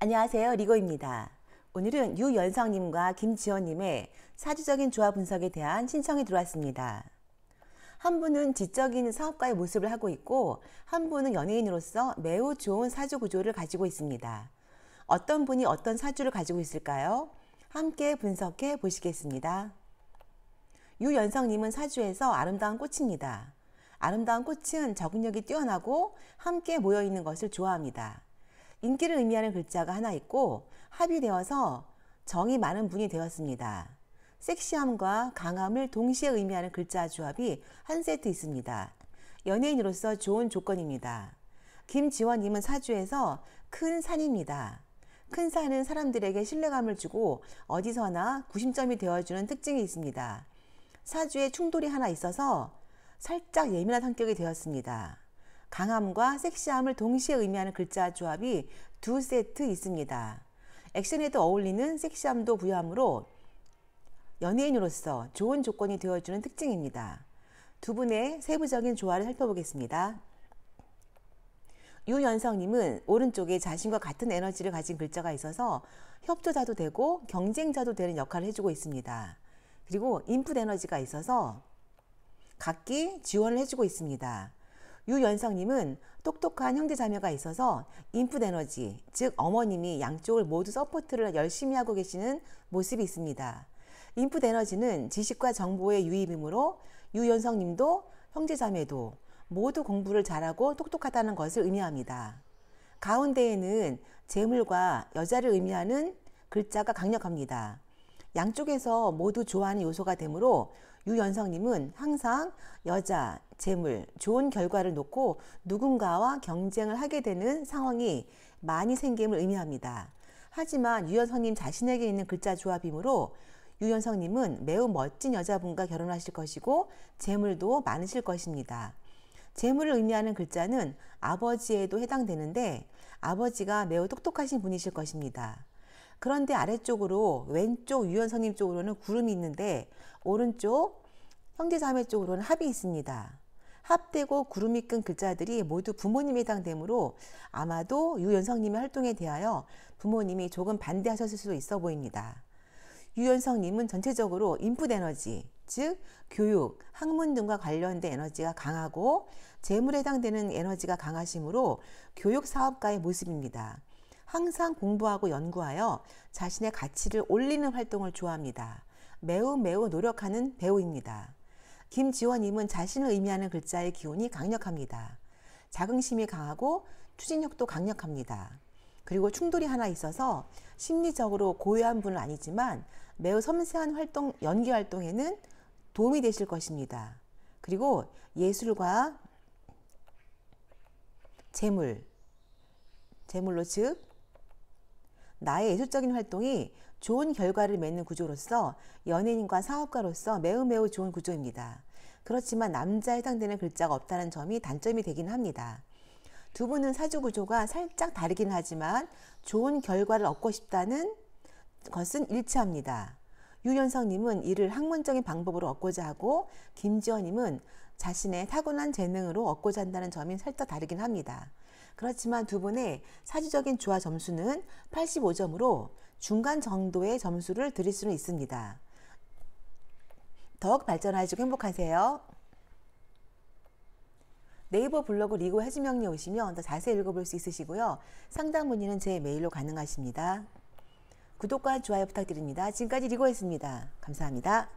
안녕하세요. 리고입니다. 오늘은 유연성님과 김지원님의 사주적인 조화 분석에 대한 신청이 들어왔습니다. 한 분은 지적인 사업가의 모습을 하고 있고 한 분은 연예인으로서 매우 좋은 사주 구조를 가지고 있습니다. 어떤 분이 어떤 사주를 가지고 있을까요? 함께 분석해 보시겠습니다. 유연성님은 사주에서 아름다운 꽃입니다. 아름다운 꽃은 적응력이 뛰어나고 함께 모여있는 것을 좋아합니다. 인기를 의미하는 글자가 하나 있고 합의되어서 정이 많은 분이 되었습니다. 섹시함과 강함을 동시에 의미하는 글자 조합이 한 세트 있습니다. 연예인으로서 좋은 조건입니다. 김지원님은 사주에서 큰 산입니다. 큰 산은 사람들에게 신뢰감을 주고 어디서나 구심점이 되어주는 특징이 있습니다. 사주에 충돌이 하나 있어서 살짝 예민한 성격이 되었습니다. 강함과 섹시함을 동시에 의미하는 글자 조합이 두 세트 있습니다. 액션에도 어울리는 섹시함도 부여함으로 연예인으로서 좋은 조건이 되어주는 특징입니다. 두 분의 세부적인 조화를 살펴보겠습니다. 유연성님은 오른쪽에 자신과 같은 에너지를 가진 글자가 있어서 협조자도 되고 경쟁자도 되는 역할을 해주고 있습니다. 그리고 인풋 에너지가 있어서 각기 지원을 해주고 있습니다. 유연성님은 똑똑한 형제자매가 있어서 인풋 에너지, 즉 어머님이 양쪽을 모두 서포트를 열심히 하고 계시는 모습이 있습니다. 인풋 에너지는 지식과 정보의 유입이므로 유연성님도 형제자매도 모두 공부를 잘하고 똑똑하다는 것을 의미합니다. 가운데에는 재물과 여자를 의미하는 글자가 강력합니다. 양쪽에서 모두 좋아하는 요소가 되므로 유연성님은 항상 여자, 재물, 좋은 결과를 놓고 누군가와 경쟁을 하게 되는 상황이 많이 생김을 의미합니다. 하지만 유연성님 자신에게 있는 글자 조합이므로 유연성님은 매우 멋진 여자분과 결혼하실 것이고 재물도 많으실 것입니다. 재물을 의미하는 글자는 아버지에도 해당되는데 아버지가 매우 똑똑하신 분이실 것입니다. 그런데 아래쪽으로 왼쪽 유연성님 쪽으로는 구름이 있는데 오른쪽 형제자매 쪽으로는 합이 있습니다. 합되고 구름이 끈 글자들이 모두 부모님에 해당되므로 아마도 유연성님의 활동에 대하여 부모님이 조금 반대하셨을 수도 있어 보입니다. 유연성님은 전체적으로 인풋 에너지, 즉 교육, 학문 등과 관련된 에너지가 강하고 재물에 해당되는 에너지가 강하시므로 교육 사업가의 모습입니다. 항상 공부하고 연구하여 자신의 가치를 올리는 활동을 좋아합니다. 매우 매우 노력하는 배우입니다. 김지원님은 자신을 의미하는 글자의 기운이 강력합니다. 자긍심이 강하고 추진력도 강력합니다. 그리고 충돌이 하나 있어서 심리적으로 고요한 분은 아니지만 매우 섬세한 활동, 연기 활동에는 도움이 되실 것입니다. 그리고 예술과 재물, 재물로 즉 나의 예술적인 활동이 좋은 결과를 맺는 구조로서 연예인과 사업가로서 매우 매우 좋은 구조입니다. 그렇지만 남자에 해당되는 글자가 없다는 점이 단점이 되긴 합니다. 두 분은 사주 구조가 살짝 다르긴 하지만 좋은 결과를 얻고 싶다는 것은 일치합니다. 유현성님은 이를 학문적인 방법으로 얻고자 하고 김지원님은 자신의 타고난 재능으로 얻고자 한다는 점이 살짝 다르긴 합니다. 그렇지만 두 분의 사주적인 조화 점수는 85점으로 중간 정도의 점수를 드릴 수는 있습니다. 더욱 발전하시고 행복하세요. 네이버 블로그 리고 해지명리 오시면 더 자세히 읽어볼 수 있으시고요. 상담 문의는 제 메일로 가능하십니다. 구독과 좋아요 부탁드립니다. 지금까지 리고였습니다. 감사합니다.